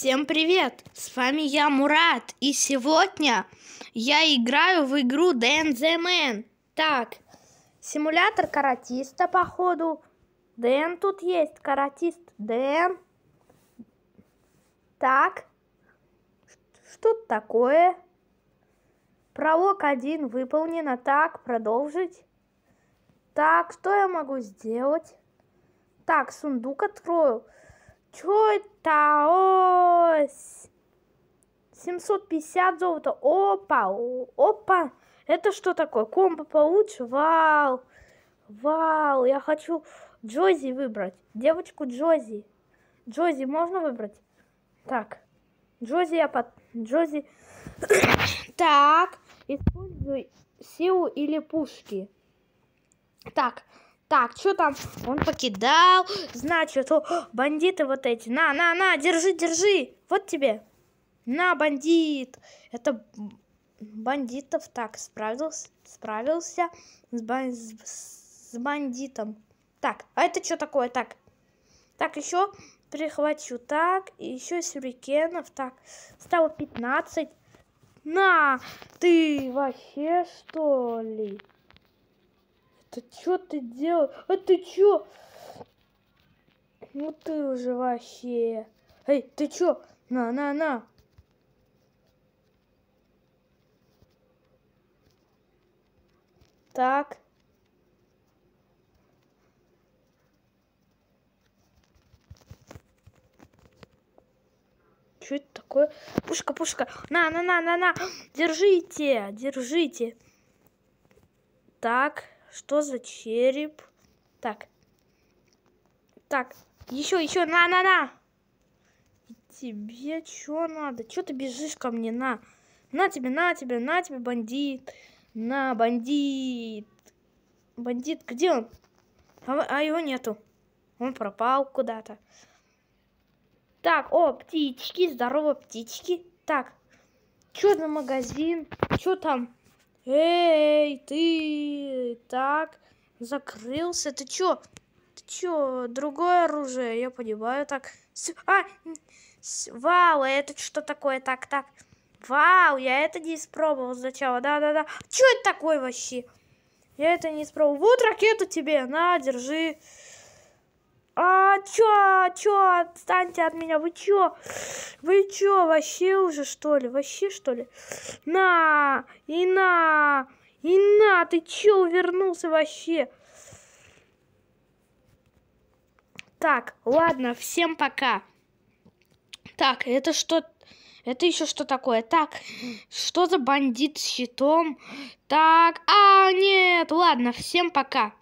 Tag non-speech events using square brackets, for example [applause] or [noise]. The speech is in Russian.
Всем привет! С вами я, Мурат, и сегодня я играю в игру DNZ Man. Так, симулятор каратиста, походу. Дэн тут есть, каратист Дэн. Так, что тут такое? Провок один выполнено. А так, продолжить. Так, что я могу сделать? Так, сундук открою. Чё это? О, 750 золота. Опа, опа. Это что такое? Комбо получше? Вау. Вау, я хочу Джози выбрать. Девочку Джози. Джози можно выбрать? Так. Джози я под... Джози... [coughs] так. Используй силу или пушки. Так. Так, что там? Он покидал. Значит, о, бандиты вот эти. На, на, на, держи, держи. Вот тебе. На, бандит. Это бандитов. Так, справился, справился с, бан... с бандитом. Так, а это что такое? Так, так, еще прихвачу. Так, еще сюрикенов. Так, стало 15. На, ты вообще что ли? Да что ты делаешь? А ты чё? Ну ты уже вообще. Эй, ты чё? На, на, на. Так. Что это такое? Пушка, пушка. На, на, на, на, на. Держите, держите. Так. Что за череп? Так. Так. Еще, еще, на, на, на. Тебе что надо? Что ты бежишь ко мне? На. На тебе, на тебе, на тебе, бандит. На, бандит. Бандит, где он? А, а его нету. Он пропал куда-то. Так, о, птички, здорово, птички. Так, что за магазин? Что там? Эй, ты! Так, закрылся. Ты чё? Ты чё? Другое оружие, я понимаю. Так, а! Вау, это что такое? Так, так. Вау, я это не испробовал сначала. Да-да-да. Чё это такое вообще? Я это не испробовал. Вот ракету тебе. На, держи. А, чё, чё, отстаньте от меня, вы чё? Вы чё, вообще уже, что ли? Вообще, что ли? На, и на. И на, ты чё вернулся вообще? Так, ладно, всем пока. Так, это что... Это еще что такое? Так, что за бандит с щитом? Так, а, нет, ладно, всем пока.